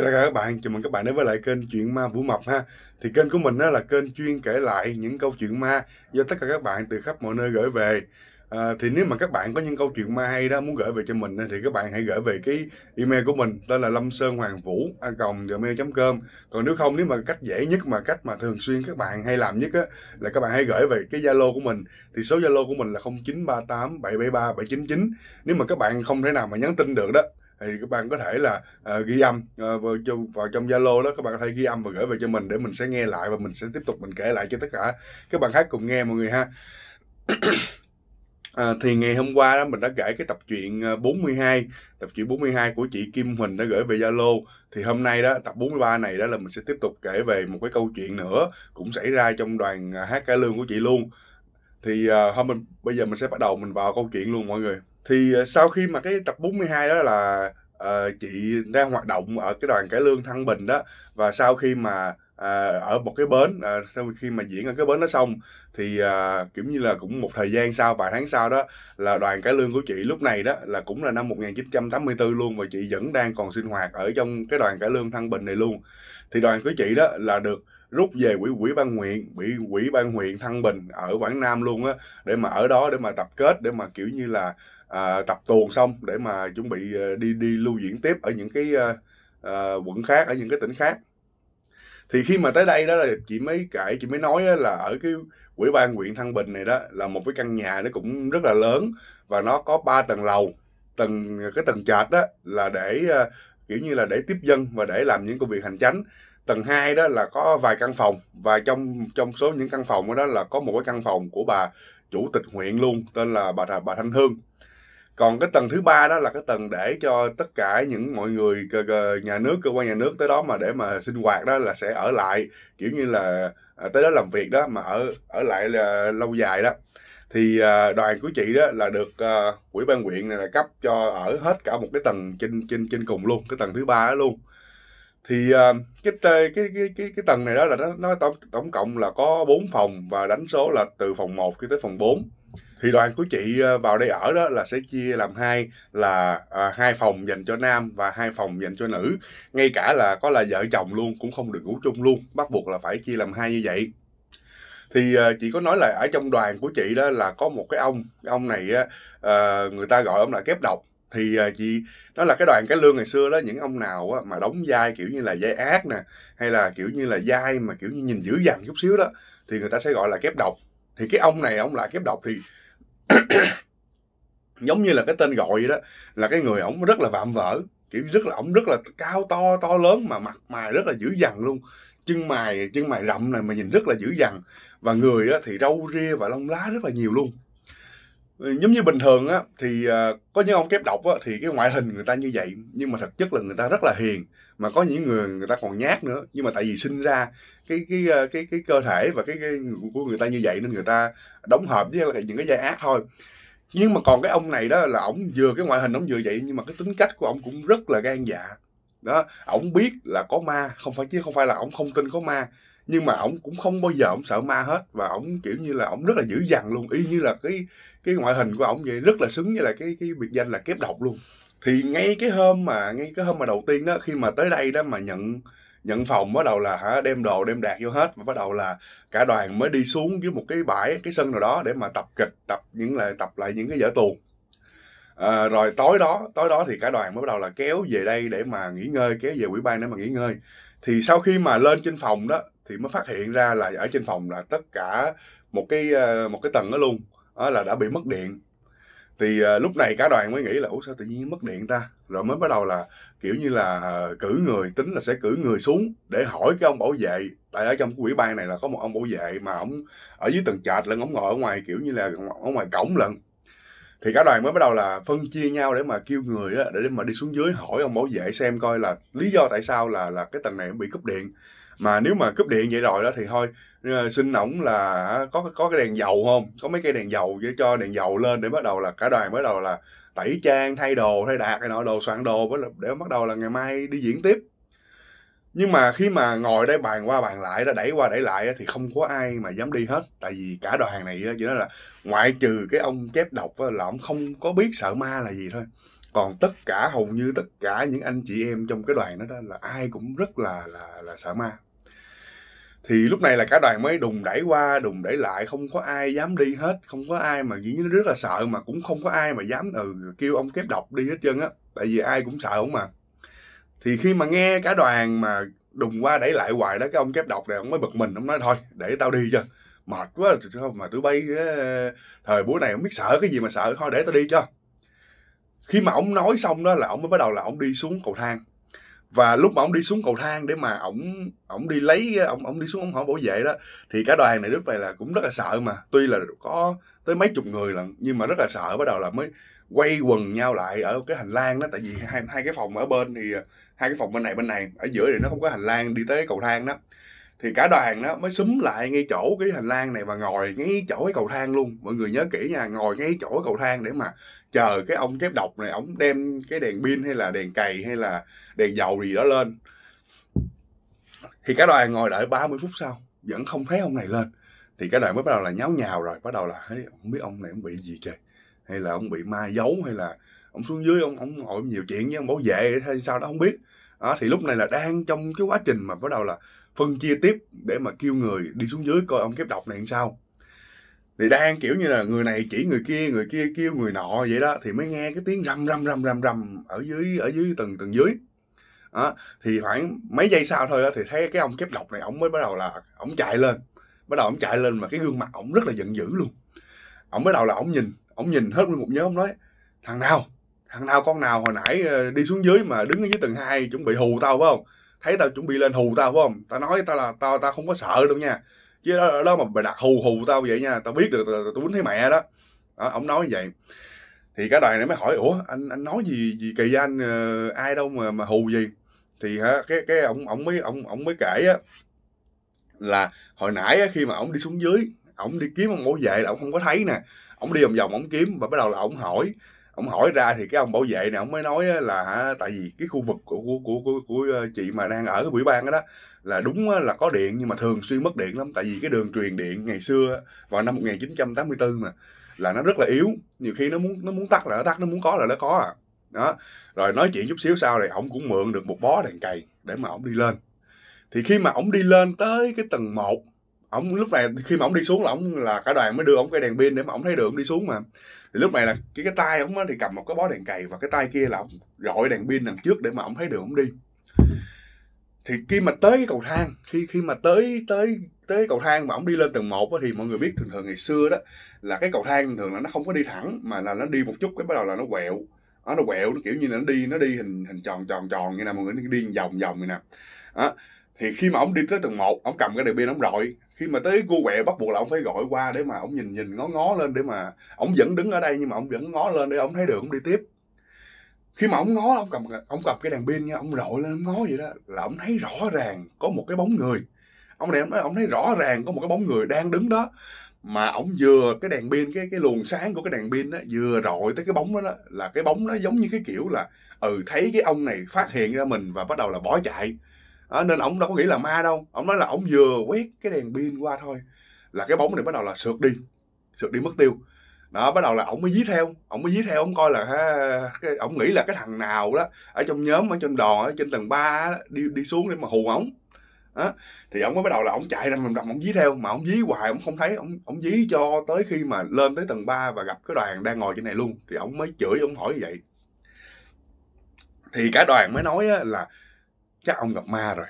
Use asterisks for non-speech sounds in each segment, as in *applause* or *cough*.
Chào tất cả các bạn, chào mừng các bạn đến với lại kênh Chuyện Ma Vũ Mập ha Thì kênh của mình đó là kênh chuyên kể lại những câu chuyện ma do tất cả các bạn từ khắp mọi nơi gửi về à, Thì nếu mà các bạn có những câu chuyện ma hay đó muốn gửi về cho mình thì các bạn hãy gửi về cái email của mình tên là lâm sơn hoàng vũ a gmail.com Còn nếu không nếu mà cách dễ nhất mà cách mà thường xuyên các bạn hay làm nhất á là các bạn hãy gửi về cái Zalo của mình thì số Zalo của mình là 0938773799 Nếu mà các bạn không thể nào mà nhắn tin được đó thì các bạn có thể là uh, ghi âm uh, vào, vào trong Zalo đó các bạn có thể ghi âm và gửi về cho mình để mình sẽ nghe lại và mình sẽ tiếp tục mình kể lại cho tất cả các bạn khác cùng nghe mọi người ha À, thì ngày hôm qua đó mình đã kể cái tập truyện 42 ờ, tập truyện 42 của chị Kim Huỳnh đã gửi về Zalo thì hôm nay đó tập 43 này đó là mình sẽ tiếp tục kể về một cái câu chuyện nữa cũng xảy ra trong đoàn à, hát cải lương của chị luôn thì uh, hôm mình bây giờ mình sẽ bắt đầu mình vào câu chuyện luôn mọi người thì ờ, sau khi mà cái tập 42 đó là uh, chị ra hoạt động ở cái đoàn cải lương thăng bình đó và sau khi mà à, ở một cái bến à, sau khi mà diễn ở cái bến đó xong thì à, kiểu như là cũng một thời gian sau vài tháng sau đó là đoàn cải lương của chị lúc này đó là cũng là năm 1984 luôn và chị vẫn đang còn sinh hoạt ở trong cái đoàn cải lương Thăng Bình này luôn thì đoàn của chị đó là được rút về quỹ quỹ ban huyện bị quỹ ban huyện Thăng Bình ở Quảng Nam luôn á để mà ở đó để mà tập kết để mà kiểu như là à, tập tuồng xong để mà chuẩn bị ờ, đi đi lưu diễn tiếp ở những cái à, quận khác ở những cái tỉnh khác thì khi mà tới đây đó là chị mới kể chị mới nói là ở cái quỹ ban huyện thăng bình này đó là một cái căn nhà nó cũng rất là lớn và nó có 3 tầng lầu tầng cái tầng trệt đó là để kiểu như là để tiếp dân và để làm những công việc hành chánh tầng 2 đó là có vài căn phòng và trong trong số những căn phòng đó là có một cái căn phòng của bà chủ tịch huyện luôn tên là bà bà Thanh Hương còn cái tầng thứ ba đó là cái tầng để cho tất cả những mọi người nhà nước cơ quan nhà nước tới đó mà để mà sinh hoạt đó là sẽ ở lại kiểu như là à, tới đó làm việc đó mà ở ở lại là lâu dài đó thì à, đoàn của chị đó là được à, quỹ ban huyện này là cấp cho ở hết cả một cái tầng trên trên trên cùng luôn cái tầng thứ ba đó luôn thì cái cái cái cái cái tầng này đó là nó nó tổng tổng cộng là có 4 phòng và đánh số là từ phòng 1 cho tới phòng 4 thì đoàn của chị ờ, vào đây ở đó là sẽ chia làm hai là à, hai phòng dành cho nam và hai phòng dành cho nữ ngay cả là có là vợ chồng luôn cũng không được ngủ chung luôn bắt buộc là phải chia làm hai như vậy thì uh, chị có nói là ở trong đoàn của chị đó là có một cái ông ông này uh, người ta gọi ông là kép độc thì uh, chị nó là cái đoàn cái lương ngày xưa đó những ông nào á, mà đóng vai kiểu như là vai ác nè hay là kiểu như là vai mà kiểu như nhìn dữ dằn chút xíu đó thì người ta sẽ gọi là kép độc thì cái ông này ông là kép độc thì *coughs* giống như là cái tên gọi vậy đó là cái người ổng rất là vạm vỡ kiểu rất là ổng rất là cao to to lớn mà mặt mày rất là dữ dằn luôn chân mày chân mày rậm này mà nhìn rất là dữ dằn và người thì râu ria và lông lá rất là nhiều luôn giống như bình thường á thì à, có những ông kép độc á thì cái ngoại hình người ta như vậy nhưng mà thực chất là người ta rất là hiền mà có những người người ta còn nhát nữa nhưng mà tại vì sinh ra cái cái à, cái cái cơ thể và cái, cái của người ta như vậy nên người ta đóng hợp với những cái dây ác thôi nhưng mà còn cái ông này đó là ổng vừa cái ngoại hình ổng vừa vậy nhưng mà cái tính cách của ổng cũng rất là gan dạ đó ổng biết là có ma không phải chứ không phải là ổng không tin có ma nhưng mà ổng cũng không bao giờ ổng sợ ma hết và ổng kiểu như là ổng rất là dữ dằn luôn y như là cái cái ngoại hình của ổng vậy rất là xứng với lại cái cái biệt danh là kép độc luôn thì ngay cái hôm mà ngay cái hôm mà đầu tiên đó khi mà tới đây đó mà nhận nhận phòng bắt đầu là hả đem đồ đem đạt vô hết và bắt đầu là cả đoàn mới đi xuống dưới một cái bãi cái sân nào đó để mà tập kịch tập những lại tập lại những cái vở tuồng à, rồi tối đó tối đó thì cả đoàn mới bắt đầu là kéo về đây để mà nghỉ ngơi kéo về quỹ ban để mà nghỉ ngơi thì sau khi mà lên trên phòng đó thì mới phát hiện ra là ở trên phòng là tất cả một cái ờ, một cái tầng đó luôn đó là đã bị mất điện thì uh, lúc này cả đoàn mới nghĩ là ủa sao tự nhiên mất điện ta rồi mới bắt đầu là kiểu như là uh, cử người tính là sẽ cử người xuống để hỏi cái ông bảo vệ tại ở trong cái quỹ ban này là có một ông bảo vệ mà ông ở dưới tầng trệt lận ông ngồi ở ngoài kiểu như là ờ, ở ngoài cổng lận thì cả đoàn mới bắt đầu là phân chia nhau để mà kêu người á để mà đi xuống dưới hỏi ông bảo vệ xem coi là lý do tại sao là là cái tầng này bị cúp điện mà nếu mà cúp điện vậy rồi đó thì thôi sinh ổng là có có cái đèn dầu không có mấy cây đèn dầu để cho đèn dầu lên để bắt đầu là cả đoàn bắt đầu là tẩy trang thay đồ thay đạt cái nọ đồ soạn đồ để bắt đầu là ngày mai đi diễn tiếp nhưng mà khi mà ngồi đây bàn qua bàn lại đó đẩy qua đẩy lại thì không có ai mà dám đi hết tại vì cả đoàn này chỉ nói là ngoại trừ cái ông chép độc là ông không có biết sợ ma là gì thôi còn tất cả hầu như tất cả những anh chị em trong cái đoàn đó, đó là ai cũng rất là là là sợ ma thì lúc này là cả đoàn mới đùng đẩy qua đùng đẩy lại không có ai dám đi hết không có ai mà dĩ nhiên rất là sợ mà cũng không có ai mà dám ừ kêu ông kép độc đi hết trơn á tại vì ai cũng sợ ông mà thì khi mà nghe cả đoàn mà đùng qua đẩy lại hoài đó cái ông kép độc này ông mới bực mình ông nói thôi để tao đi cho mệt quá không mà tụi bay thời buổi này không biết sợ cái gì mà sợ thôi để tao đi cho khi mà ông nói xong đó là ông mới bắt đầu là ông đi xuống cầu thang và lúc mà ông đi xuống cầu thang để mà ổng ổng đi lấy ổng ổng đi xuống ổng hỏi bảo vệ đó thì cả đoàn này lúc này là cũng rất là sợ mà tuy là có tới mấy chục người lần nhưng mà rất là sợ bắt đầu là mới quay quần nhau lại ở cái hành lang đó tại vì hai, hai cái phòng ở bên thì hai cái phòng bên này bên này ở giữa thì nó không có hành lang đi tới cầu thang đó thì cả đoàn đó mới xúm lại ngay chỗ cái hành lang này và ngồi ngay chỗ cái cầu thang luôn mọi người nhớ kỹ nha ngồi ngay chỗ cái cầu thang để mà chờ cái ông kép độc này ông đem cái đèn pin hay là đèn cày hay là đèn dầu gì đó lên thì cái đoàn ngồi đợi 30 phút sau vẫn không thấy ông này lên thì cái đoàn mới bắt đầu là nháo nhào rồi bắt đầu là thấy không biết ông này ông bị gì trời hay là ông bị ma giấu hay là ông xuống dưới ông ông ngồi nhiều chuyện với ông bảo vệ hay sao đó không biết đó, thì lúc này là đang trong cái quá trình mà bắt đầu là phân chia tiếp để mà kêu người đi xuống dưới coi ông kép độc này làm sao thì đang kiểu như là người này chỉ người kia người kia kêu người nọ vậy đó thì mới nghe cái tiếng rầm rầm rầm rầm rầm ở dưới ở dưới tầng tầng dưới đó. thì khoảng mấy giây sau thôi đó, thì thấy cái ông kép độc này ổng mới bắt đầu là ổng chạy lên bắt đầu ổng chạy lên mà cái gương mặt ổng rất là giận dữ luôn ổng bắt đầu là ổng nhìn ổng nhìn hết nguyên một nhóm nói thằng nào thằng nào con nào hồi nãy ờ, đi xuống dưới mà đứng ở dưới tầng hai chuẩn bị hù tao phải không thấy tao chuẩn bị lên hù tao phải không tao nói tao là tao tao không có sợ đâu nha chứ đó, đó mà bà đặt hù hù tao vậy nha tao biết được tao, tao thấy mẹ đó. đó ông nói như vậy thì cả đoàn này mới hỏi ủa anh anh nói gì gì kỳ anh uh, ai đâu mà mà hù gì thì hả cái cái ông ông mới ông ông mới kể á là hồi nãy á, khi mà ông đi xuống dưới ông đi kiếm ông bảo vệ là ông không có thấy nè ông đi vòng vòng ông kiếm và bắt đầu là ông hỏi ông hỏi ra thì cái ông bảo vệ này ông mới nói là tại vì cái khu vực của của của của, của ờ, chị mà đang ở cái ủy ban đó, đó là đúng là có điện nhưng mà thường xuyên mất điện lắm tại vì cái đường truyền điện ngày xưa vào năm 1984 mà là nó rất là yếu nhiều khi nó muốn nó muốn tắt là nó tắt nó muốn có là nó có à đó rồi nói chuyện chút xíu sau này ông cũng mượn được một bó đèn cày để mà ông đi lên thì khi mà ông đi lên tới cái tầng 1 ông lúc này khi mà ông đi xuống là ông là cả đoàn mới đưa ông cái đèn pin để mà ông thấy đường đi xuống mà thì lúc này là cái cái tay ổng thì cầm một cái bó đèn cày và cái tay kia là ông gọi đèn pin đằng trước để mà ông thấy đường ông đi thì khi mà tới cái cầu thang khi khi mà tới tới tới cầu thang mà ông đi lên tầng 1 thì mọi người biết thường thường ngày xưa đó là cái cầu thang thường là nó không có đi thẳng mà là nó đi một chút cái bắt đầu là nó quẹo đó, nó quẹo nó kiểu như là nó đi nó đi hình hình tròn tròn tròn như nào mọi người nó đi vòng vòng như nào đó. thì khi mà ông đi tới tầng 1 ông cầm cái đèn pin ông rọi khi mà tới cu quẹ bắt buộc là ông phải gọi qua để mà ông nhìn nhìn ngó ngó lên để mà ông vẫn đứng ở đây nhưng mà ông vẫn ngó lên để ông thấy được ông đi tiếp khi mà ông ngó ông cầm ông cầm cái đèn pin nha ông rọi lên ông ngó vậy đó là ông thấy rõ ràng có một cái bóng người ông này ông nói ông thấy rõ ràng có một cái bóng người đang đứng đó mà ông vừa cái đèn pin cái cái luồng sáng của cái đèn pin đó vừa rọi tới cái bóng đó, đó là cái bóng nó giống như cái kiểu là ừ thấy cái ông này phát hiện ra mình và bắt đầu là bỏ chạy à, nên ổng đâu có nghĩ là ma đâu ổng nói là ổng vừa quét cái đèn pin qua thôi là cái bóng này bắt đầu là sượt đi sượt đi mất tiêu đó bắt đầu là ổng mới dí theo ổng mới dí theo ổng coi là cái ổng nghĩ là cái thằng nào đó ở trong nhóm ở trên đòn ở trên tầng ba đi đi xuống để mà hù ổng đó. thì ổng mới bắt đầu là ổng chạy rầm rầm ổng dí theo mà ổng dí hoài ổng không thấy ổng ổng dí cho tới khi mà lên tới tầng 3 và gặp cái đoàn đang ngồi trên này luôn thì ổng mới chửi ổng hỏi như vậy thì cả đoàn mới nói là chắc ông gặp ma rồi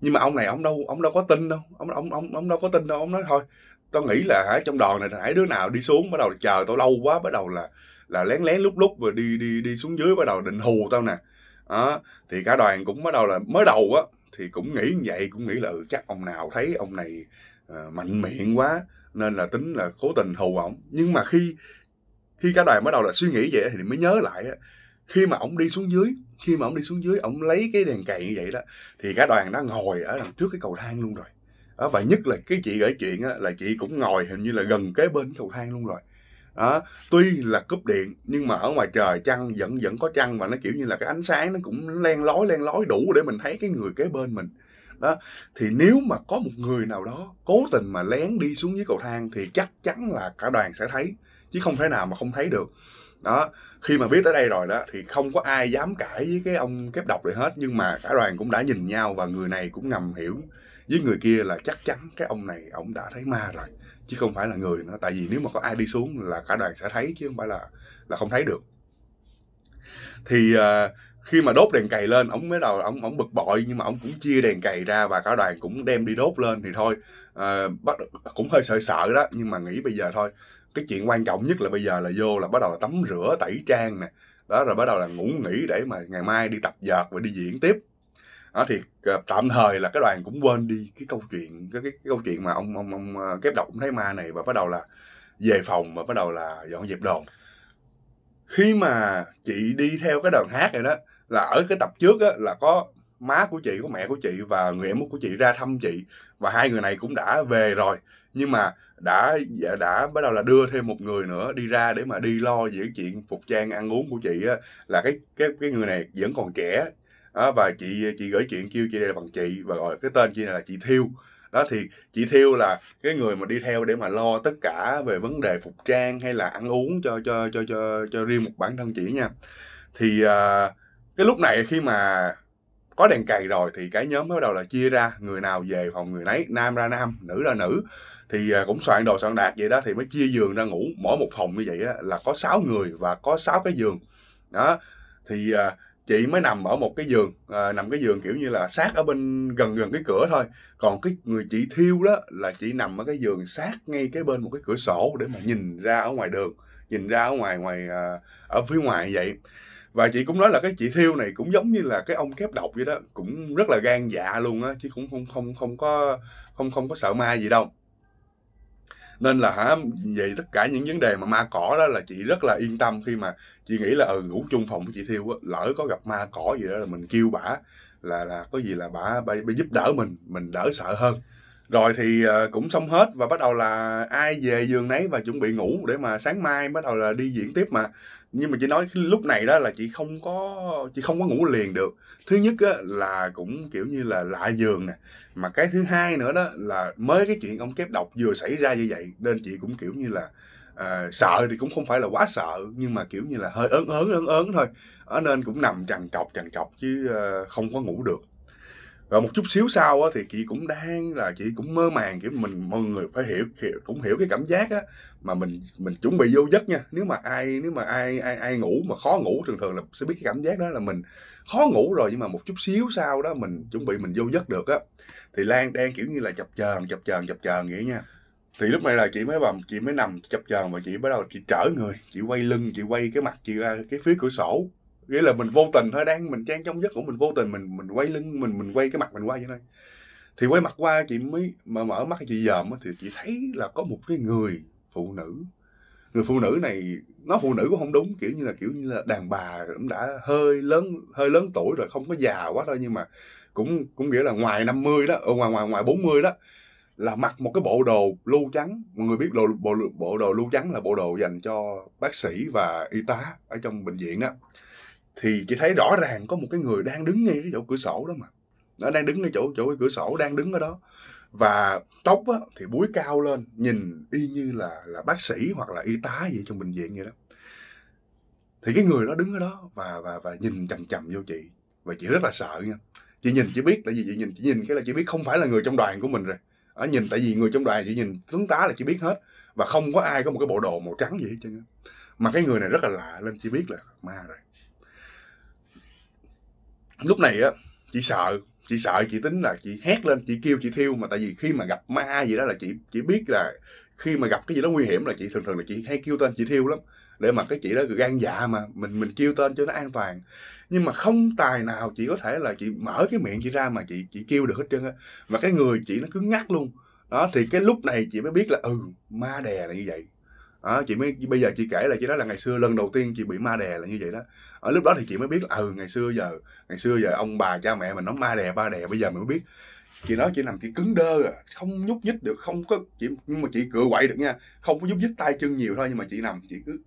nhưng mà ông này ông đâu ông đâu có tin đâu ông ông ông ông đâu có tin đâu ông nói thôi tao nghĩ là hả trong đòn này hãy đứa nào đi xuống bắt đầu chờ tao lâu quá bắt đầu là là lén lén lúc lúc rồi đi đi đi xuống dưới bắt đầu định hù tao nè đó, thì cả đoàn cũng bắt đầu là mới đầu á thì cũng nghĩ như vậy cũng nghĩ là ừ, chắc ông nào thấy ông này uh, mạnh miệng quá nên là tính là cố tình hù ổng nhưng mà khi khi cả đoàn bắt đầu là suy nghĩ vậy thì mới nhớ lại á, khi mà ổng đi xuống dưới khi mà ông đi xuống dưới ông lấy cái đèn cày như vậy đó thì cả đoàn nó ngồi ở đằng trước cái cầu thang luôn rồi đó, và nhất là cái chị gửi chuyện á, là chị cũng ngồi hình như là gần kế bên cầu thang luôn rồi đó, tuy là cúp điện nhưng mà ở ngoài trời trăng vẫn vẫn có trăng và nó kiểu như là cái ánh sáng nó cũng len lói len lói đủ để mình thấy cái người kế bên mình đó thì nếu mà có một người nào đó cố tình mà lén đi xuống dưới cầu thang thì chắc chắn là cả đoàn sẽ thấy chứ không thể nào mà không thấy được đó khi mà viết tới đây rồi đó thì không có ai dám cãi với cái ông kép độc này hết nhưng mà cả đoàn cũng đã nhìn nhau và người này cũng ngầm hiểu với người kia là chắc chắn cái ông này ông đã thấy ma rồi chứ không phải là người nữa tại vì nếu mà có ai đi xuống là cả đoàn sẽ thấy chứ không phải là là không thấy được thì uh, khi mà đốt đèn cày lên ông mới đầu ông ông bực bội nhưng mà ông cũng chia đèn cày ra và cả đoàn cũng đem đi đốt lên thì thôi à, bắt cũng hơi sợ sợ đó nhưng mà nghĩ bây giờ thôi cái chuyện quan trọng nhất là bây giờ là vô là bắt đầu là tắm rửa tẩy trang nè đó rồi bắt đầu là ngủ nghỉ để mà ngày mai đi tập dợt và đi diễn tiếp đó thì ờ, tạm thời là cái đoàn cũng quên đi cái câu chuyện cái, cái, cái câu chuyện mà ông ông ông ờ, kép độc thấy ma này và bắt đầu là về phòng và bắt đầu là dọn dẹp đồn. khi mà chị đi theo cái đoàn hát này đó là ở cái tập trước á, là có má của chị có mẹ của chị và người em út của chị ra thăm chị và hai người này cũng đã về rồi nhưng mà đã dạ, đã bắt đầu là đưa thêm một người nữa đi ra để mà đi lo về cái chuyện phục trang ăn uống của chị á, là cái cái cái người này vẫn còn trẻ à, và chị chị gửi chuyện kêu chị đây là bằng chị và gọi cái tên chị này là chị thiêu đó thì chị thiêu là cái người mà đi theo để mà lo tất cả về vấn đề phục trang hay là ăn uống cho cho cho cho cho riêng một bản thân chị nha thì à, cái lúc này khi mà có đèn cày rồi thì cái nhóm bắt đầu là chia ra người nào về phòng người nấy nam ra nam nữ ra nữ thì à, cũng soạn đồ soạn đạt vậy đó thì mới chia giường ra ngủ mỗi một phòng như vậy đó, là có 6 người và có 6 cái giường đó thì à, chị mới nằm ở một cái giường à, nằm cái giường kiểu như là sát ở bên gần gần cái cửa thôi còn cái người chị thiêu đó là chị nằm ở cái giường sát ngay cái bên một cái cửa sổ để mà nhìn ra ở ngoài đường nhìn ra ở ngoài ngoài à, ở phía ngoài vậy và chị cũng nói là cái chị thiêu này cũng giống như là cái ông kép độc vậy đó cũng rất là gan dạ luôn á chứ cũng không không không có không không có sợ ma gì đâu nên là hả vậy tất cả những vấn đề mà ma cỏ đó là chị rất là yên tâm khi mà chị nghĩ là ừ ngủ chung phòng với chị thiêu á lỡ có gặp ma cỏ gì đó là mình kêu bả là là có gì là bả bà, giúp đỡ mình mình đỡ sợ hơn rồi thì ờ, cũng xong hết và bắt đầu là ai về giường nấy và chuẩn bị ngủ để mà sáng mai bắt đầu là đi diễn tiếp mà nhưng mà chị nói lúc này đó là chị không có chị không có ngủ liền được thứ nhất á, là cũng kiểu như là lạ giường nè mà cái thứ hai nữa đó là mới cái chuyện ông kép độc vừa xảy ra như vậy nên chị cũng kiểu như là à, sợ thì cũng không phải là quá sợ nhưng mà kiểu như là hơi ớn ớn ớn ớn thôi ở nên cũng nằm trằn trọc trằn trọc chứ à, không có ngủ được rồi một chút xíu sau á, thì chị cũng đang là chị cũng mơ màng kiểu mình mọi người phải hiểu, hiểu cũng hiểu cái cảm giác á mà mình mình chuẩn bị vô giấc nha nếu mà ai nếu mà ai ai ai ngủ mà khó ngủ thường thường là sẽ biết cái cảm giác đó là mình khó ngủ rồi nhưng mà một chút xíu sau đó mình chuẩn bị mình vô giấc được á thì lan đang kiểu như là chập chờn chập chờn chập chờn vậy nha thì lúc này là chị mới bầm chị mới nằm chập chờn và chị bắt đầu chị trở người chị quay lưng chị quay cái mặt chị ra cái phía cửa sổ nghĩa là mình vô tình thôi đang mình trang trong giấc của mình vô tình mình mình quay lưng mình mình quay cái mặt mình qua vậy thôi thì quay mặt qua chị mới mà mở mắt chị dòm thì chị thấy là có một cái người phụ nữ người phụ nữ này nó phụ nữ cũng không đúng kiểu như là kiểu như là đàn bà cũng đã hơi lớn hơi lớn tuổi rồi không có già quá đâu nhưng mà cũng cũng nghĩa là ngoài 50 đó ở ờ, ngoài ngoài ngoài 40 đó là mặc một cái bộ đồ lưu trắng mọi người biết đồ bộ, bộ đồ lưu trắng là bộ đồ dành cho bác sĩ và y tá ở trong bệnh viện đó thì chị thấy rõ ràng có một cái người đang đứng ngay cái chỗ cửa sổ đó mà nó đang đứng ngay chỗ chỗ cái cửa sổ đang đứng ở đó và tóc á, thì búi cao lên nhìn y như là là bác sĩ hoặc là y tá gì trong bệnh viện vậy đó thì cái người đó đứng ở đó và và và nhìn chằm chằm vô chị và chị rất là sợ nha chị nhìn chị biết tại vì chị nhìn chị nhìn cái là chị biết không phải là người trong đoàn của mình rồi ở nhìn tại vì người trong đoàn chị nhìn tướng tá là chị biết hết và không có ai có một cái bộ đồ màu trắng gì hết trơn mà cái người này rất là lạ nên chị biết là ma rồi lúc này á chị sợ chị sợ chị tính là chị hét lên chị kêu chị thiêu mà tại vì khi mà gặp ma gì đó là chị chỉ biết là khi mà gặp cái gì đó nguy hiểm là chị thường thường là chị hay kêu tên chị thiêu lắm để mà cái chị đó gan dạ mà mình mình kêu tên cho nó an toàn nhưng mà không tài nào chị có thể là chị mở cái miệng chị ra mà chị chị kêu được hết trơn á mà cái người chị nó cứ ngắt luôn đó thì cái lúc này chị mới biết là ừ ma đè là như vậy à, chị mới bây giờ chị kể là chị nói là ngày xưa lần đầu tiên chị bị ma đè là như vậy đó ở lúc đó thì chị mới biết là ừ ngày xưa giờ ngày xưa giờ ông bà cha mẹ mình nó ma đè ba đè bây giờ mình mới biết chị nói chị nằm chị cứng đơ à không nhúc nhích được không có chị nhưng mà chị cựa quậy được nha không có nhúc nhích tay chân nhiều thôi nhưng mà chị nằm chị cứ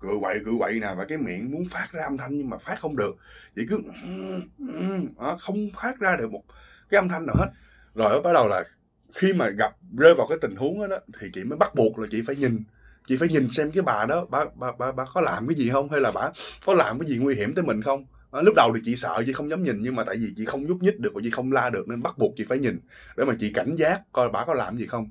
cựa quậy cựa quậy nè và cái miệng muốn phát ra âm thanh nhưng mà phát không được chị cứ à, không phát ra được một cái âm thanh nào hết rồi bắt đầu là khi mà gặp rơi vào cái tình huống đó, đó thì chị mới bắt buộc là chị phải nhìn chị phải nhìn xem cái bà đó bà bà bà, bà có làm cái gì không hay là bà có làm cái gì nguy hiểm tới mình không à, lúc đầu thì chị sợ chị không dám nhìn nhưng mà tại vì chị không nhúc nhích được và chị không la được nên bắt buộc chị phải nhìn để mà chị cảnh giác coi bà có làm gì không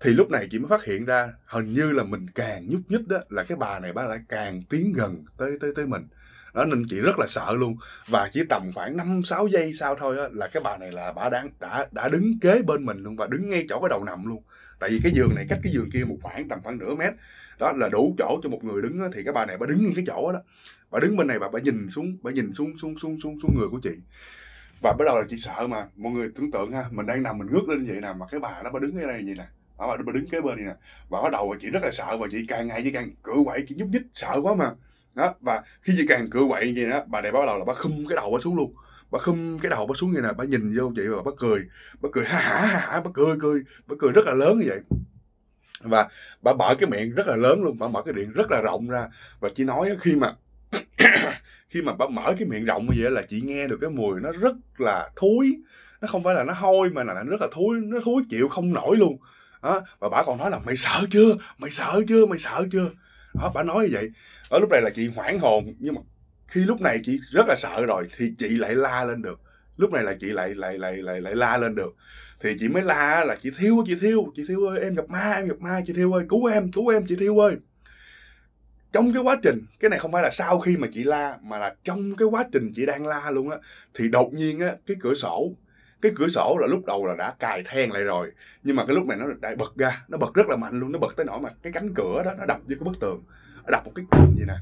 thì lúc này chị mới phát hiện ra hình như là mình càng nhúc nhích đó là cái bà này bà lại càng tiến gần tới tới tới mình đó nên chị rất là sợ luôn và chỉ tầm khoảng 5 6 giây sau thôi á, là cái bà này là bà đang đã đã đứng kế bên mình luôn và đứng ngay chỗ cái đầu nằm luôn tại vì cái giường này cách cái giường kia một khoảng tầm khoảng nửa mét đó là đủ chỗ cho một người đứng đó, thì cái bà này bà đứng ngay cái chỗ đó bà đứng bên này bà bà nhìn xuống bà nhìn xuống xuống xuống xuống xuống người của chị và bắt đầu là chị sợ mà mọi người tưởng tượng ha mình đang nằm mình ngước lên vậy nè mà cái bà đó bà đứng ở đây vậy nè bà, bà đứng kế bên này nè và bắt đầu là chị rất là sợ và chị càng ngày chị càng cựa quậy chị nhúc nhích sợ quá mà đó và khi chị càng cựa quậy như vậy đó bà này bắt đầu là bà khum cái đầu bà xuống luôn bà không cái đầu bà xuống như này bà nhìn vô chị và bà cười bà cười ha hả ha hả bà cười cười bà cười rất là lớn như vậy và bà mở cái miệng rất là lớn luôn bà mở cái miệng rất là rộng ra và chị nói khi mà *coughs* khi mà bà mở cái miệng rộng như vậy là chị nghe được cái mùi nó rất là thối nó không phải là nó hôi mà là nó rất là thối nó thối chịu không nổi luôn đó. và bà còn nói là mày sợ chưa mày sợ chưa mày sợ chưa đó, bà nói như vậy ở lúc này là chị hoảng hồn nhưng mà khi lúc này chị rất là sợ rồi thì chị lại la lên được lúc này là chị lại lại lại lại lại la lên được thì chị mới la là chị thiêu chị thiêu chị thiêu ơi em gặp ma em gặp ma chị thiêu ơi cứu em cứu em chị thiêu ơi trong cái quá trình cái này không phải là sau khi mà chị la mà là trong cái quá trình chị đang la luôn á thì đột nhiên á cái cửa sổ cái cửa sổ là lúc đầu là đã cài then lại rồi nhưng mà cái lúc này nó đã bật ra nó bật rất là mạnh luôn nó bật tới nỗi mà cái cánh cửa đó nó đập vô cái bức tường nó đập một cái gì nè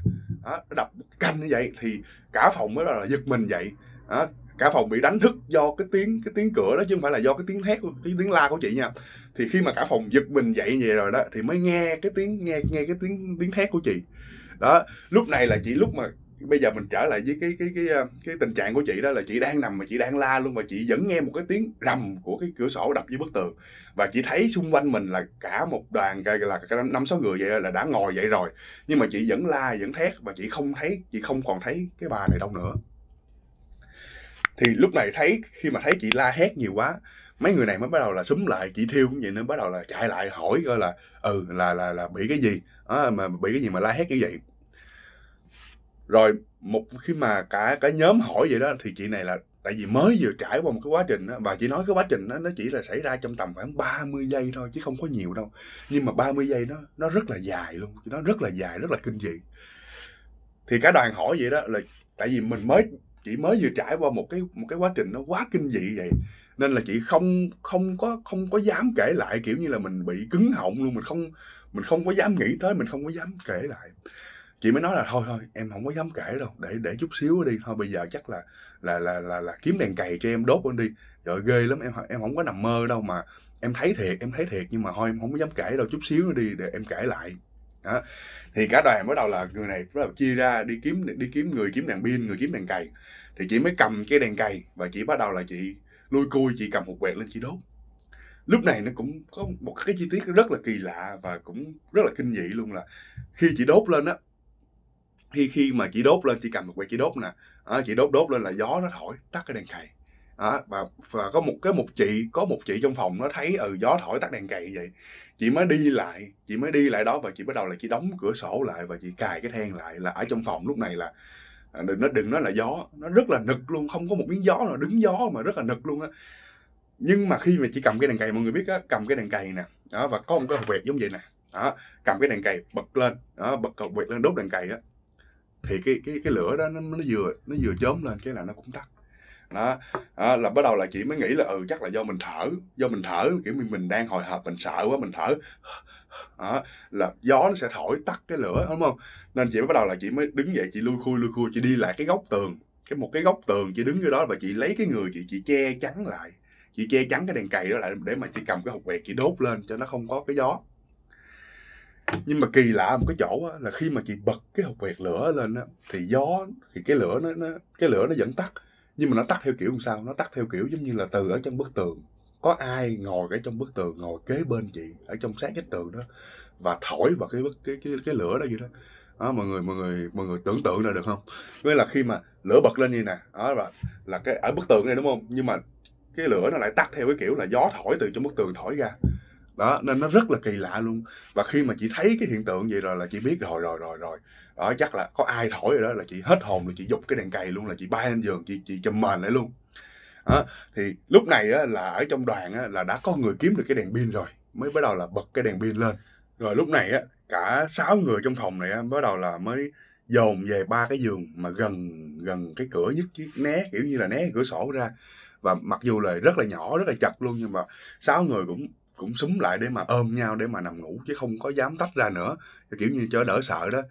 đó, đập canh như vậy thì cả phòng mới là giật mình vậy đó, cả phòng bị đánh thức do cái tiếng cái tiếng cửa đó chứ không phải là do cái tiếng hét cái tiếng la của chị nha thì khi mà cả phòng giật mình dậy như vậy rồi đó thì mới nghe cái tiếng nghe nghe cái tiếng tiếng hét của chị đó lúc này là chị lúc mà bây giờ mình trở lại với cái cái cái ờ, cái tình trạng của chị đó là chị đang nằm mà chị đang la luôn mà chị vẫn nghe một cái tiếng rầm của cái cửa sổ đập với bức tường và chị thấy xung quanh mình là cả một đoàn cái là cả năm sáu người vậy là đã ngồi vậy rồi nhưng mà chị vẫn la vẫn thét và chị không thấy chị không còn thấy cái bà này đâu nữa thì lúc này thấy khi mà thấy chị la hét nhiều quá mấy người này mới bắt đầu là súng lại chị thiêu cũng vậy nữa bắt đầu là chạy lại hỏi coi là ừ là là là bị cái gì à, mà bị cái gì mà la hét như vậy rồi một khi mà cả cả nhóm hỏi vậy đó thì chị này là tại vì mới vừa trải qua một cái quá trình đó, và chị nói cái quá trình đó, nó chỉ là xảy ra trong tầm khoảng 30 giây thôi chứ không có nhiều đâu nhưng mà 30 giây nó nó rất là dài luôn nó rất là dài rất là kinh dị thì cả đoàn hỏi vậy đó là tại vì mình mới chỉ mới vừa trải qua một cái một cái quá trình nó quá kinh dị vậy nên là chị không không có không có dám kể lại kiểu như là mình bị cứng họng luôn mình không mình không có dám nghĩ tới mình không có dám kể lại chị mới nói là thôi thôi em không có dám kể đâu để để chút xíu đi thôi bây giờ chắc là là là là, là kiếm đèn cày cho em đốt lên đi rồi ghê lắm em em không có nằm mơ đâu mà em thấy thiệt em thấy thiệt nhưng mà thôi em không có dám kể đâu chút xíu đi để em kể lại đó. thì cả đoàn bắt đầu là người này bắt đầu chia ra đi kiếm đi kiếm người kiếm đèn pin người kiếm đèn cày thì chị mới cầm cái đèn cày và chị bắt đầu là chị lui cui chị cầm một quẹt lên chị đốt lúc này nó cũng có một cái chi tiết rất là kỳ lạ và cũng rất là kinh dị luôn là khi chị đốt lên á khi khi mà chỉ đốt lên chỉ cầm một que chỉ đốt nè à, chỉ đốt đốt lên là gió nó thổi tắt cái đèn cày à, và, và có một cái một chị có một chị trong phòng nó thấy ừ gió thổi tắt đèn cày vậy chị mới đi lại chị mới đi lại đó và chị bắt đầu là chị đóng cửa sổ lại và chị cài cái then lại là ở trong phòng lúc này là à, đừng nó đừng nói là gió nó rất là nực luôn không có một miếng gió nào đứng gió mà rất là nực luôn á nhưng mà khi mà chị cầm cái đèn cày mọi người biết á cầm cái đèn cày nè đó và có một cái hộp quẹt giống vậy nè đó cầm cái đèn cày bật lên đó bật hộp quẹt lên đốt đèn cày á thì cái cái cái lửa đó nó nó vừa nó vừa chớm lên cái là nó cũng tắt đó à, là bắt đầu là chị mới nghĩ là ừ chắc là do mình thở do mình thở kiểu mình mình đang hồi hộp mình sợ quá mình thở à, là gió nó sẽ thổi tắt cái lửa đúng không nên chị mới bắt đầu là chị mới đứng dậy chị lui khui lui khui chị đi lại cái góc tường cái một cái góc tường chị đứng ở đó và chị lấy cái người chị chị che chắn lại chị che chắn cái đèn cày đó lại để mà chị cầm cái hộp quẹt chị đốt lên cho nó không có cái gió nhưng mà kỳ lạ một cái chỗ á, là khi mà chị bật cái hộp quẹt lửa lên á, thì gió thì cái lửa nó, nó cái lửa nó vẫn tắt nhưng mà nó tắt theo kiểu làm sao nó tắt theo kiểu giống như là từ ở trong bức tường có ai ngồi ở trong bức tường ngồi kế bên chị ở trong sát cái tường đó và thổi vào cái bức cái cái, cái lửa đó vậy đó đó, mọi người mọi người mọi người tưởng tượng ra được không nghĩa là khi mà lửa bật lên như nè đó là là cái ở bức tường này đúng không nhưng mà cái lửa nó lại tắt theo cái kiểu là gió thổi từ trong bức tường thổi ra đó nên nó rất là kỳ lạ luôn và khi mà chị thấy cái hiện tượng vậy rồi là chị biết rồi rồi rồi rồi đó chắc là có ai thổi rồi đó là chị hết hồn rồi chị giục cái đèn cày luôn là chị bay lên giường chị chị chùm mền lại luôn đó. thì lúc này á, là ở trong đoàn á, là đã có người kiếm được cái đèn pin rồi mới bắt đầu là bật cái đèn pin lên rồi lúc này á cả sáu người trong phòng này á, bắt đầu là mới dồn về ba cái giường mà gần gần cái cửa nhất chiếc né kiểu như là né cửa sổ ra và mặc dù là rất là nhỏ rất là chật luôn nhưng mà sáu người cũng cũng súng lại để mà ôm nhau để mà nằm ngủ chứ không có dám tách ra nữa kiểu như cho đỡ sợ đó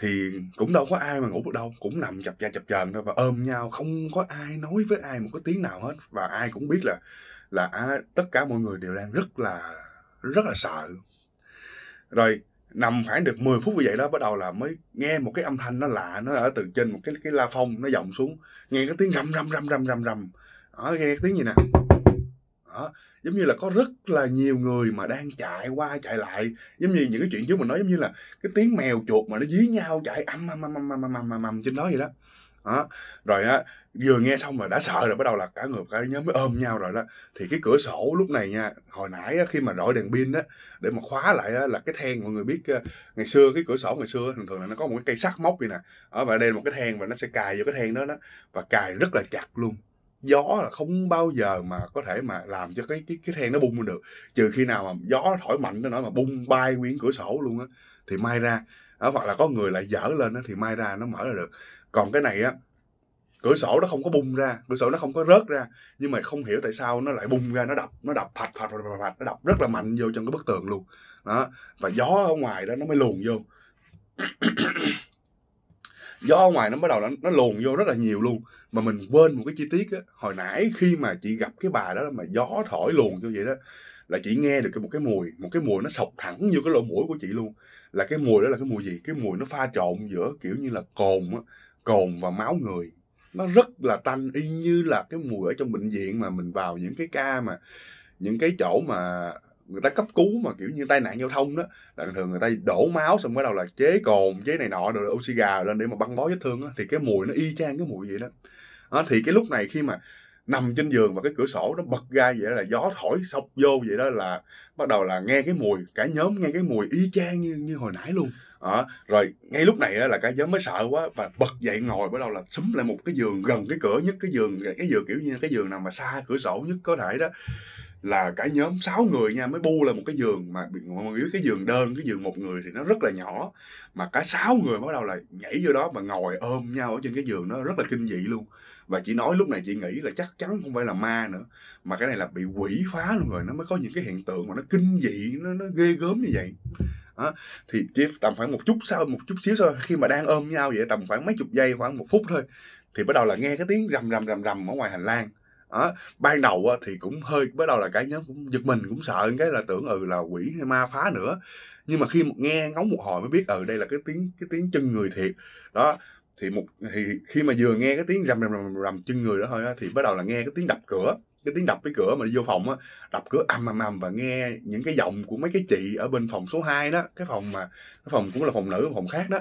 thì cũng đâu có ai mà ngủ được đâu cũng nằm chập da chập chờn thôi và ôm nhau không có ai nói với ai một cái tiếng nào hết và ai cũng biết là là à, tất cả mọi người đều đang rất là rất là sợ rồi nằm khoảng được 10 phút như vậy đó bắt đầu là mới nghe một cái âm thanh nó lạ nó ở từ trên một cái cái la phong nó vọng xuống nghe cái tiếng rầm rầm rầm rầm rầm rầm ở nghe cái tiếng gì nè đó. giống như là có rất là nhiều người mà đang chạy qua chạy lại giống như những cái chuyện trước mình nói giống như là cái tiếng mèo chuột mà nó dí nhau chạy âm âm âm âm âm âm âm âm trên đó vậy đó đó. rồi á vừa nghe xong rồi đã sợ rồi bắt đầu là cả người cả nhóm mới ôm nhau rồi đó thì cái cửa sổ lúc này nha hồi nãy á, khi mà đổi đèn pin á để mà khóa lại á, là cái then mọi người biết ờ, ngày xưa cái cửa sổ ngày xưa thường thường là nó có một cái cây sắt móc vậy nè ở và đây là một cái then và nó sẽ cài vô cái then đó đó và cài rất là chặt luôn gió là không bao giờ mà có thể mà làm cho cái cái cái then nó bung lên được trừ khi nào mà gió thổi mạnh nó nói mà bung bay nguyên cửa sổ luôn á thì may ra đó, à, hoặc là có người lại dở lên đó, thì may ra nó mở ra được còn cái này á cửa sổ nó không có bung ra cửa sổ nó không có rớt ra nhưng mà không hiểu tại sao nó lại bung ra nó đập nó đập phạch phạch phạch phạch, phạch nó đập rất là mạnh vô trong cái bức tường luôn đó và gió ở ngoài đó nó mới luồn vô gió ngoài nó bắt đầu nó, nó luồn vô rất là nhiều luôn mà mình quên một cái chi tiết á hồi nãy khi mà chị gặp cái bà đó mà gió thổi luồn vô vậy đó là chị nghe được cái một cái mùi một cái mùi nó sọc thẳng vô cái lỗ mũi của chị luôn là cái mùi đó là cái mùi gì cái mùi nó pha trộn giữa kiểu như là cồn á cồn và máu người nó rất là tanh y như là cái mùi ở trong bệnh viện mà mình vào những cái ca mà những cái chỗ mà người ta cấp cứu mà kiểu như tai nạn giao thông đó là thường người ta đổ máu xong bắt đầu là chế cồn chế này nọ rồi oxy gà lên để mà băng bó vết thương đó. thì cái mùi nó y chang cái mùi vậy đó đó thì cái lúc này khi mà nằm trên giường và cái cửa sổ nó bật ra vậy đó là gió thổi sộc vô vậy đó là bắt đầu là nghe cái mùi cả nhóm nghe cái mùi y chang như như hồi nãy luôn đó rồi ngay lúc này là cả nhóm mới sợ quá và bật dậy ngồi bắt đầu là súng lại một cái giường gần cái cửa nhất cái giường cái giường kiểu như cái giường nào mà xa cửa sổ nhất có thể đó là cả nhóm 6 người nha mới bu là một cái giường mà mọi người cái giường đơn cái giường một người thì nó rất là nhỏ mà cả sáu người bắt đầu là nhảy vô đó mà ngồi ôm nhau ở trên cái giường nó rất là kinh dị luôn và chị nói lúc này chị nghĩ là chắc chắn không phải là ma nữa mà cái này là bị quỷ phá luôn rồi nó mới có những cái hiện tượng mà nó kinh dị nó nó ghê gớm như vậy đó. thì chỉ tầm khoảng một chút sau một chút xíu sau khi mà đang ôm nhau vậy tầm khoảng mấy chục giây khoảng một phút thôi thì bắt đầu là nghe cái tiếng rầm rầm rầm rầm ở ngoài hành lang đó. ban đầu thì cũng hơi bắt đầu là cả nhóm cũng giật mình cũng sợ cái là tưởng ừ là quỷ hay ma phá nữa nhưng mà khi nghe ngóng một hồi mới biết ừ đây là cái tiếng cái tiếng chân người thiệt đó thì một thì khi mà vừa nghe cái tiếng rầm rầm rầm, rầm chân người đó thôi á, thì bắt đầu là nghe cái tiếng đập cửa cái tiếng đập cái cửa mà đi vô phòng á đập cửa ầm ầm ầm và nghe những cái giọng của mấy cái chị ở bên phòng số 2 đó cái phòng mà cái phòng cũng là phòng nữ phòng khác đó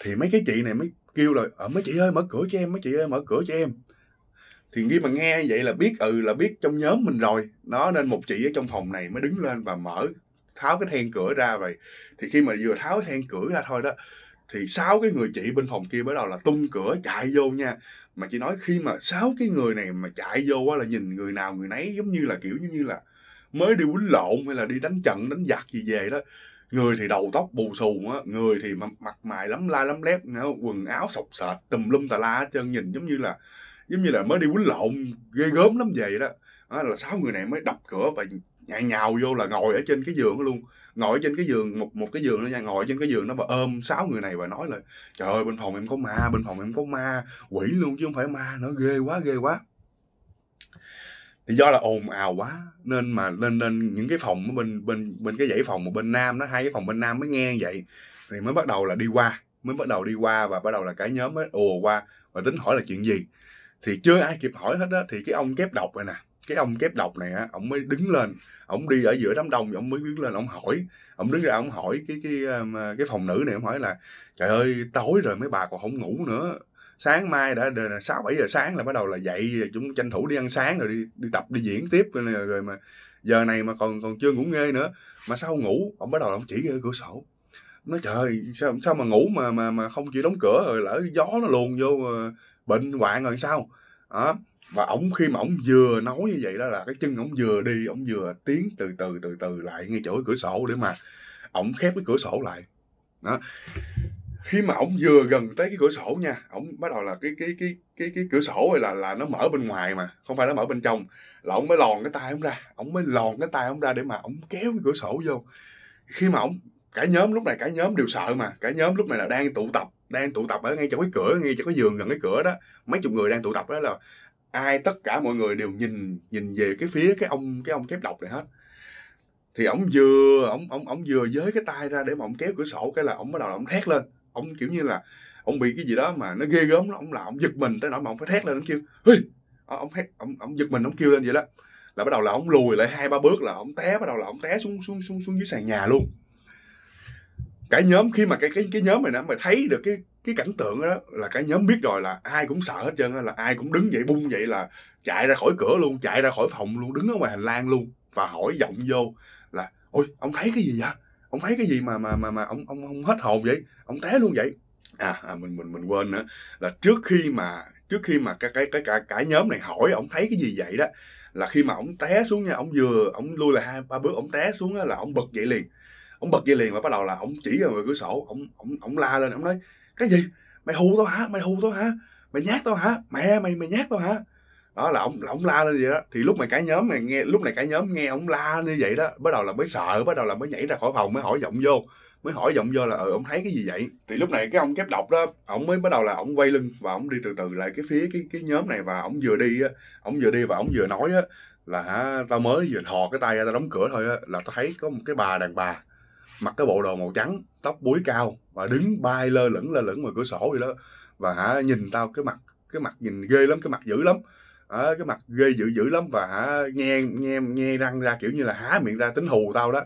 thì mấy cái chị này mới kêu rồi ở ờ, mấy chị ơi mở cửa cho em mấy chị ơi mở cửa cho em thì khi mà nghe vậy là biết ừ là biết trong nhóm mình rồi nó nên một chị ở trong phòng này mới đứng lên và mở tháo cái then cửa ra vậy thì khi mà vừa tháo then cửa ra thôi đó thì sáu cái người chị bên phòng kia bắt đầu là tung cửa chạy vô nha mà chị nói khi mà sáu cái người này mà chạy vô quá là nhìn người nào người nấy giống như là kiểu giống như là mới đi quýnh lộn hay là đi đánh trận đánh giặc gì về đó người thì đầu tóc bù xù á người thì mặt mày lắm la lắm lép quần áo sọc sệt tùm lum tà la hết trơn nhìn giống như là giống như là mới đi quýnh lộn ghê ừ. gớm lắm vậy đó à, là sáu người này mới đập cửa và nhẹ nhào vô là ngồi ở trên cái giường luôn ngồi trên cái giường một một cái giường nó nha ngồi trên cái giường nó và ôm sáu người này và nói là trời ơi bên phòng em có ma bên phòng em có ma quỷ luôn chứ không phải ma nó ghê quá ghê quá thì do là ồn ào quá nên mà nên nên những cái phòng bên bên bên cái dãy phòng một bên nam nó hai cái phòng bên nam mới nghe vậy thì mới bắt đầu là đi qua mới bắt đầu đi qua và bắt đầu là cả nhóm mới ùa qua và tính hỏi là chuyện gì thì chưa ai kịp hỏi hết đó thì cái ông kép độc này nè cái ông kép độc này á ông mới đứng lên ông đi ở giữa đám đông ông mới đứng lên ông hỏi ông đứng ra ông hỏi cái cái ờ, cái phòng nữ này ông hỏi là trời ơi tối rồi mấy bà còn không ngủ nữa sáng mai đã sáu bảy giờ sáng là bắt đầu là dậy chúng tranh thủ đi ăn sáng rồi đi, đi tập đi diễn tiếp rồi, rồi mà giờ này mà còn còn chưa ngủ nghe nữa mà sao ngủ ông bắt đầu ông chỉ ra cửa sổ nói trời sao sao mà ngủ mà mà mà không chịu đóng cửa rồi lỡ gió nó luồn vô ờ, bệnh hoạn rồi sao đó và ổng khi mà ổng vừa nói như vậy đó là cái chân ổng vừa đi ổng vừa tiến từ từ từ từ lại ngay chỗ cửa sổ để mà ổng khép cái cửa sổ lại đó khi mà ổng vừa gần tới cái cửa sổ nha ổng bắt đầu là cái cái cái cái cái cửa sổ này là là nó mở bên ngoài mà không phải nó mở bên trong là ổng mới lòn cái tay ổng ra ổng mới lòn cái tay ổng ra để mà ổng kéo cái cửa sổ vô khi mà ổng cả nhóm lúc này cả nhóm đều sợ mà cả nhóm lúc này là đang tụ tập đang tụ tập ở ngay chỗ cái cửa ngay chỗ cái giường gần cái cửa đó mấy chục người đang tụ tập đó là ai tất cả mọi người đều nhìn nhìn về cái phía cái ông cái ông kép độc này hết thì ông vừa ông ông ông vừa giới cái tay ra để mà ông kéo cửa sổ cái là ông bắt đầu là ổng thét lên ông kiểu như là ông bị cái gì đó mà nó ghê gớm lắm ổng là ông giật mình tới nỗi mà ông phải thét lên ông kêu hì ông ờ, thét ông ông giật mình ông kêu lên vậy đó là bắt đầu là ông lùi lại hai ba bước là ông té bắt đầu là ông té xuống xuống xuống xuống dưới sàn nhà luôn cả nhóm khi mà cái cái cái nhóm này nó mà thấy được cái cái cảnh tượng đó là cả nhóm biết rồi là ai cũng sợ hết trơn là ai cũng đứng dậy bung vậy là chạy ra khỏi cửa luôn chạy ra khỏi phòng luôn đứng ở ngoài hành lang luôn và hỏi giọng vô là ôi ông thấy cái gì vậy ông thấy cái gì mà mà mà mà ông ông ông hết hồn vậy ông té luôn vậy à, à mình mình mình quên nữa là trước khi mà trước khi mà cái cái cái cả cả nhóm này hỏi ông thấy cái gì vậy đó là khi mà ông té xuống nha ông vừa ông lui là hai ba bước ông té xuống đó, là ông bật dậy liền ông bật dây liền và bắt đầu là ông chỉ vào người cửa sổ ông ông ông la lên ông nói cái gì mày hù tao hả mày hù tao hả mày nhát tao hả mẹ mày mày nhát tao hả đó là ông là ông la lên vậy đó thì lúc mà cả nhóm này nghe lúc này cả nhóm nghe ông la như vậy đó bắt đầu là mới sợ bắt đầu là mới nhảy ra khỏi phòng mới hỏi giọng vô mới hỏi giọng vô là ừ ông thấy cái gì vậy thì lúc này cái ông kép độc đó ông mới bắt đầu là ông quay lưng và ông đi từ từ lại cái phía cái cái nhóm này và ông vừa đi á ông vừa đi và ông vừa nói á là hả tao mới vừa thò cái tay ra tao đóng cửa thôi á là tao thấy có một cái bà đàn bà mặc cái bộ đồ màu trắng tóc búi cao và đứng bay lơ lửng lơ lửng ngoài cửa sổ vậy đó và hả nhìn tao cái mặt cái mặt nhìn ghê lắm cái mặt dữ lắm à, cái mặt ghê dữ dữ lắm và hả nghe nghe nghe răng ra kiểu như là há miệng ra tính hù tao đó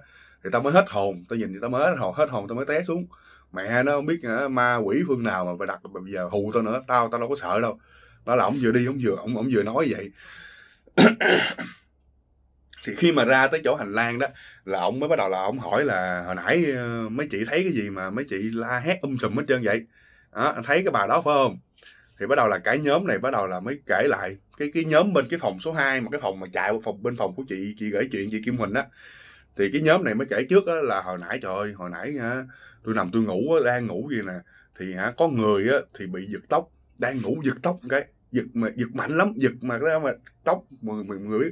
thì tao mới hết hồn tao nhìn thì tao mới hết hồn hết hồn tao mới té xuống mẹ nó không biết hả, ma quỷ phương nào mà phải đặt bây giờ hù tao nữa tao tao đâu có sợ đâu nó là ông vừa đi ông vừa ông ông vừa nói vậy thì khi mà ra tới chỗ hành lang đó là ông mới bắt đầu là ông hỏi là hồi nãy ờ, mấy chị thấy cái gì mà mấy chị la hét um sùm hết trơn vậy đó, thấy cái bà đó phải không thì bắt đầu là cái nhóm này bắt đầu là mới kể lại cái cái nhóm bên cái phòng số 2 mà cái phòng mà chạy phòng bên phòng của chị chị gửi chuyện chị Kim Huỳnh á thì cái nhóm này mới kể trước á là hồi nãy trời ơi hồi nãy hả, tôi nằm tôi ngủ á, đang ngủ gì nè thì hả có người á thì bị giật tóc đang ngủ giật tóc cái giật mà giật mạnh lắm giật mà cái mà tóc người người, người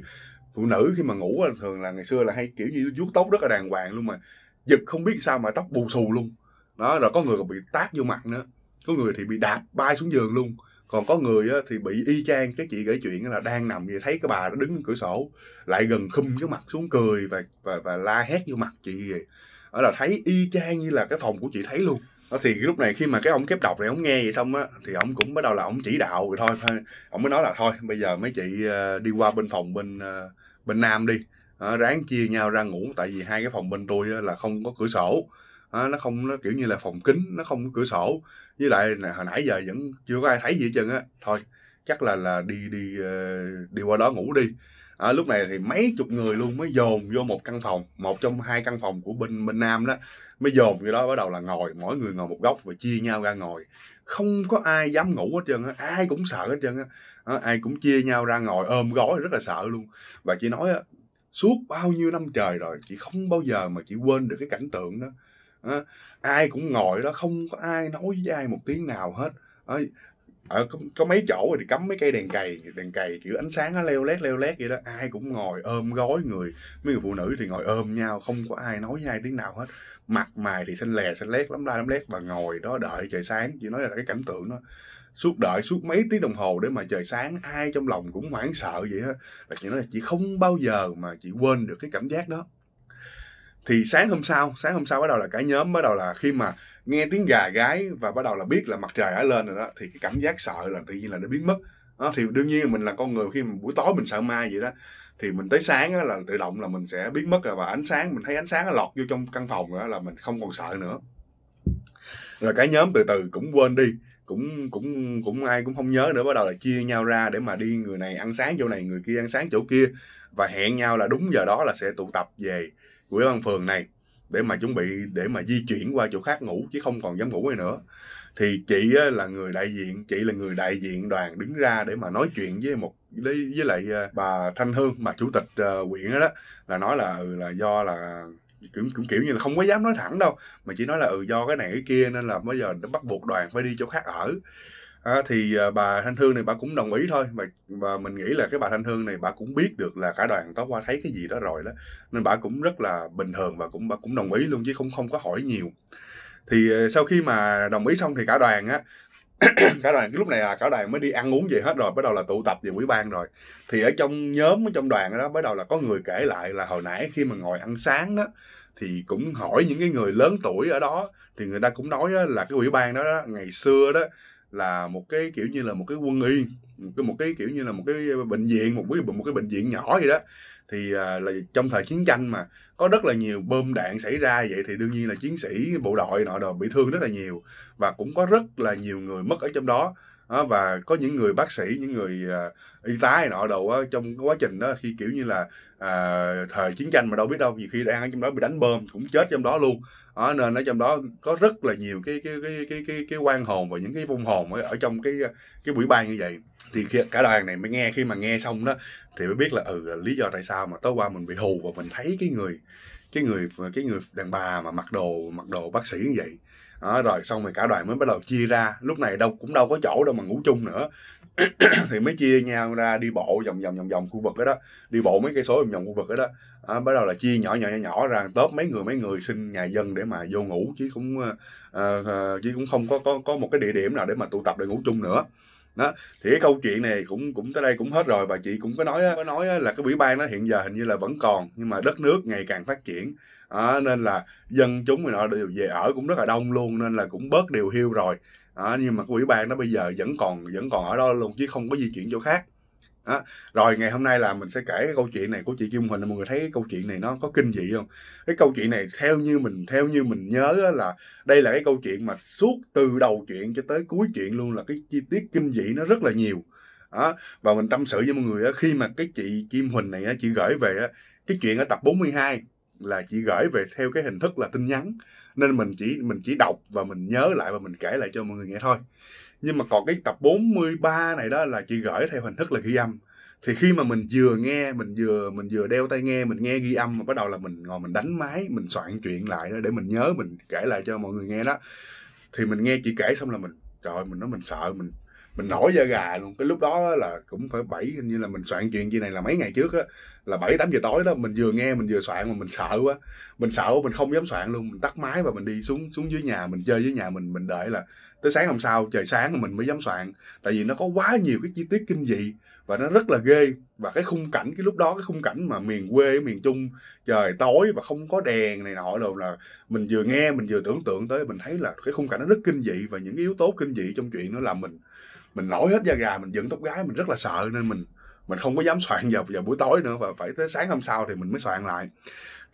phụ nữ khi mà ngủ là thường là ngày xưa là hay kiểu như vuốt tóc rất là đàng hoàng luôn mà giật không biết sao mà tóc bù xù luôn đó rồi có người còn bị tát vô mặt nữa có người thì bị đạp bay xuống giường luôn còn có người á, thì bị y chang cái chị kể chuyện là đang nằm thì thấy cái bà đó đứng cửa sổ lại gần khum cái mặt xuống cười và và và la hét vô mặt chị vậy đó là thấy y chang như là cái phòng của chị thấy luôn đó thì lúc này khi mà cái ông kép đọc này ông nghe vậy xong á thì ông cũng bắt đầu là ông chỉ đạo rồi thôi ông mới nói là thôi bây giờ mấy chị ờ, đi qua bên phòng bên ờ, bên nam đi à, ráng chia nhau ra ngủ tại vì hai cái phòng bên tôi là không có cửa sổ à, nó không nó kiểu như là phòng kính nó không có cửa sổ với lại là hồi nãy giờ vẫn chưa có ai thấy gì hết trơn á thôi chắc là là đi đi ờ, đi qua đó ngủ đi à, lúc này thì mấy chục người luôn mới dồn vô một căn phòng một trong hai căn phòng của bên bên nam đó mới dồn vô đó bắt đầu là ngồi mỗi người ngồi một góc và chia nhau ra ngồi không có ai dám ngủ hết trơn á ai cũng sợ hết trơn á ờ, ai cũng chia nhau ra ngồi ôm gói rất là sợ luôn và chị nói á suốt bao nhiêu năm trời rồi chị không bao giờ mà chị quên được cái cảnh tượng đó ờ, ai cũng ngồi đó không có ai nói với ai một tiếng nào hết ờ, ở ờ, có, có mấy chỗ rồi thì cắm mấy cây đèn cày đèn cày kiểu ánh sáng nó leo lét leo lét vậy đó ai cũng ngồi ôm gói người mấy người phụ nữ thì ngồi ôm nhau không có ai nói với ai tiếng nào hết mặt mày thì xanh lè xanh lét lắm la lắm lét và ngồi đó đợi trời sáng chỉ nói là cái cảnh tượng đó suốt đợi suốt mấy tiếng đồng hồ để mà trời sáng ai trong lòng cũng hoảng sợ vậy á và chị nói là chị không bao giờ mà chị quên được cái cảm giác đó thì sáng hôm sau sáng hôm sau bắt đầu là cả nhóm bắt đầu là khi mà nghe tiếng gà gái và bắt đầu là biết là mặt trời đã lên rồi đó thì cái cảm giác sợ là tự nhiên là nó biến mất đó, thì đương nhiên mình là con người khi mà buổi tối mình sợ ma vậy đó thì mình tới sáng là tự động là mình sẽ biến mất rồi và ánh sáng mình thấy ánh sáng lọt vô trong căn phòng rồi là mình không còn sợ nữa rồi cái nhóm từ từ cũng quên đi cũng cũng cũng ai cũng không nhớ nữa bắt đầu là chia nhau ra để mà đi người này ăn sáng chỗ này người kia ăn sáng chỗ kia và hẹn nhau là đúng giờ đó là sẽ tụ tập về quỹ văn phường này để mà chuẩn bị để mà di chuyển qua chỗ khác ngủ chứ không còn dám ngủ này nữa thì chị là người đại diện chị là người đại diện đoàn đứng ra để mà nói chuyện với một với, với lại à, bà Thanh Hương mà chủ tịch à, quyện đó, đó là nói là ừ, là do là cũng cũng kiểu như là không có dám nói thẳng đâu mà chỉ nói là ừ do cái này cái kia nên là bây giờ nó bắt buộc đoàn phải đi chỗ khác ở à, thì ờ, bà thanh hương này bà cũng đồng ý thôi và và mình nghĩ là cái bà thanh hương này bà cũng biết được là cả đoàn tối qua thấy cái gì đó rồi đó nên bà cũng rất là bình thường và cũng bà cũng đồng ý luôn chứ không không có hỏi nhiều thì ờ, sau khi mà đồng ý xong thì cả đoàn á *clears throat* cả đoàn cái lúc này là cả đoàn mới đi ăn uống gì hết rồi bắt đầu là tụ tập về quỹ ban rồi thì ở trong nhóm ở trong đoàn đó bắt đầu là có người kể lại là hồi nãy khi mà ngồi ăn sáng đó thì cũng hỏi những cái người lớn tuổi ở đó thì người ta cũng nói là cái quỹ ban đó, đó ngày xưa đó là một cái kiểu như là một cái quân y cái một cái kiểu như là một cái bệnh viện một cái một cái bệnh viện nhỏ vậy đó thì à, là trong thời chiến tranh mà có rất là nhiều bom đạn xảy ra vậy thì đương nhiên là chiến sĩ bộ đội nọ đồ bị thương rất là nhiều và cũng có rất là nhiều người mất ở trong đó à, và có những người bác sĩ những người à, y tá nọ đồ á, trong quá trình đó khi kiểu như là à, thời chiến tranh mà đâu biết đâu nhiều khi đang ở trong đó bị đánh bom cũng chết trong đó luôn đó, nên ở trong đó có rất là nhiều cái cái cái cái cái, cái quan hồn và những cái vong hồn ở, ở trong cái cái buổi ban như vậy thì khi, cả đoàn này mới nghe khi mà nghe xong đó thì mới biết là ừ lý do tại sao mà tối qua mình bị hù và mình thấy cái người cái người cái người đàn bà mà mặc đồ mặc đồ bác sĩ như vậy đó, rồi xong rồi cả đoàn mới bắt đầu chia ra lúc này đâu cũng đâu có chỗ đâu mà ngủ chung nữa *coughs* thì mới chia nhau ra đi bộ vòng vòng vòng vòng khu vực đó, đó. đi bộ mấy cây số vòng vòng khu vực đó, đó à, bắt đầu là chia nhỏ nhỏ nhỏ nhỏ ra tớp mấy người mấy người xin nhà dân để mà vô ngủ chứ cũng à, à, chứ cũng không có có có một cái địa điểm nào để mà tụ tập để ngủ chung nữa đó thì cái câu chuyện này cũng cũng tới đây cũng hết rồi và chị cũng có nói có nói là cái ủy ban nó hiện giờ hình như là vẫn còn nhưng mà đất nước ngày càng phát triển à, nên là dân chúng người nọ đều về ở cũng rất là đông luôn nên là cũng bớt điều hưu rồi à, nhưng mà cái ủy ban nó bây giờ vẫn còn vẫn còn ở đó luôn chứ không có di chuyển chỗ khác đó. rồi ngày hôm nay là mình sẽ kể cái câu chuyện này của chị Kim Huỳnh mọi người thấy cái câu chuyện này nó có kinh dị không cái câu chuyện này theo như mình theo như mình nhớ là đây là cái câu chuyện mà suốt từ đầu chuyện cho tới cuối chuyện luôn là cái chi tiết kinh dị nó rất là nhiều đó. và mình tâm sự với mọi người khi mà cái chị Kim Huỳnh này chị gửi về cái chuyện ở tập 42 là chị gửi về theo cái hình thức là tin nhắn nên mình chỉ mình chỉ đọc và mình nhớ lại và mình kể lại cho mọi người nghe thôi nhưng mà còn cái tập 43 này đó là chị gửi theo hình thức là ghi âm thì khi mà mình vừa nghe mình vừa mình vừa đeo tai nghe mình nghe ghi âm mà bắt đầu là mình ngồi mình đánh máy mình soạn chuyện lại đó để mình nhớ mình kể lại cho mọi người nghe đó thì mình nghe chị kể xong là mình trời ơi, mình nói mình sợ mình mình nổi da gà luôn cái lúc đó là cũng phải bảy hình như là mình soạn chuyện gì này là mấy ngày trước á là bảy tám giờ tối đó mình vừa nghe mình vừa soạn mà mình sợ quá mình sợ mình không dám soạn luôn mình tắt máy và mình đi xuống xuống dưới nhà mình chơi với nhà mình mình đợi là tới sáng hôm sau trời sáng mình mới dám soạn tại vì nó có quá nhiều cái chi tiết kinh dị và nó rất là ghê và cái khung cảnh cái lúc đó cái khung cảnh mà miền quê miền trung trời tối và không có đèn này nọ đâu là mình vừa nghe mình vừa tưởng tượng tới mình thấy là cái khung cảnh nó rất kinh dị và những yếu tố kinh dị trong chuyện nó làm mình mình nổi hết da gà mình dựng tóc gái mình rất là sợ nên mình mình không có dám soạn vào vào buổi tối nữa và phải tới sáng hôm sau thì mình mới soạn lại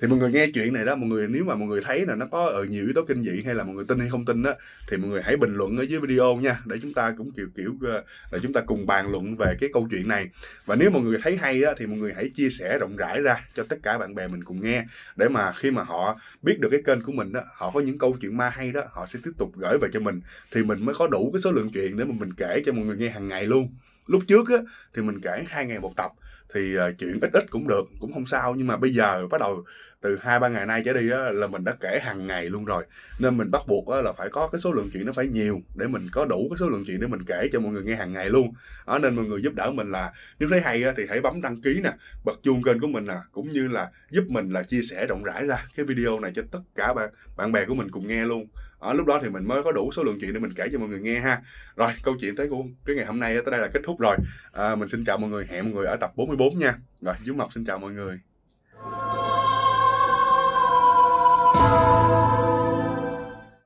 thì mọi người nghe chuyện này đó mọi người nếu mà mọi người thấy là nó có ở ờ, nhiều yếu tố kinh dị hay là mọi người tin hay không tin đó thì mọi người hãy bình luận ở dưới video nha để chúng ta cũng kiểu kiểu là ờ, chúng ta cùng bàn luận về cái câu chuyện này và nếu mọi người thấy hay đó, thì mọi người hãy chia sẻ rộng rãi ra cho tất cả bạn bè mình cùng nghe để mà khi mà họ biết được cái kênh của mình đó họ có những câu chuyện ma hay đó họ sẽ tiếp tục gửi về cho mình thì mình mới có đủ cái số lượng chuyện để mà mình kể cho mọi người nghe hàng ngày luôn lúc trước á, thì mình kể hai ngày một tập thì ờ, chuyện ít ít cũng được cũng không sao nhưng mà bây giờ bắt đầu từ hai ba ngày nay trở đi á, là mình đã kể hàng ngày luôn rồi nên mình bắt buộc á, là phải có cái số lượng chuyện nó phải nhiều để mình có đủ cái số lượng chuyện để mình kể cho mọi người nghe hàng ngày luôn đó nên mọi người giúp đỡ mình là nếu thấy hay á, thì hãy bấm đăng ký nè bật chuông kênh của mình nè cũng như là giúp mình là chia sẻ rộng rãi ra cái video này cho tất cả bạn bạn bè của mình cùng nghe luôn ở ờ, lúc đó thì mình mới có đủ số lượng chuyện để mình kể cho mọi người nghe ha rồi câu chuyện tới của cái ngày hôm nay tới đây là kết thúc rồi à, mình xin chào mọi người hẹn mọi người ở tập 44 nha rồi dưới mộc xin chào mọi người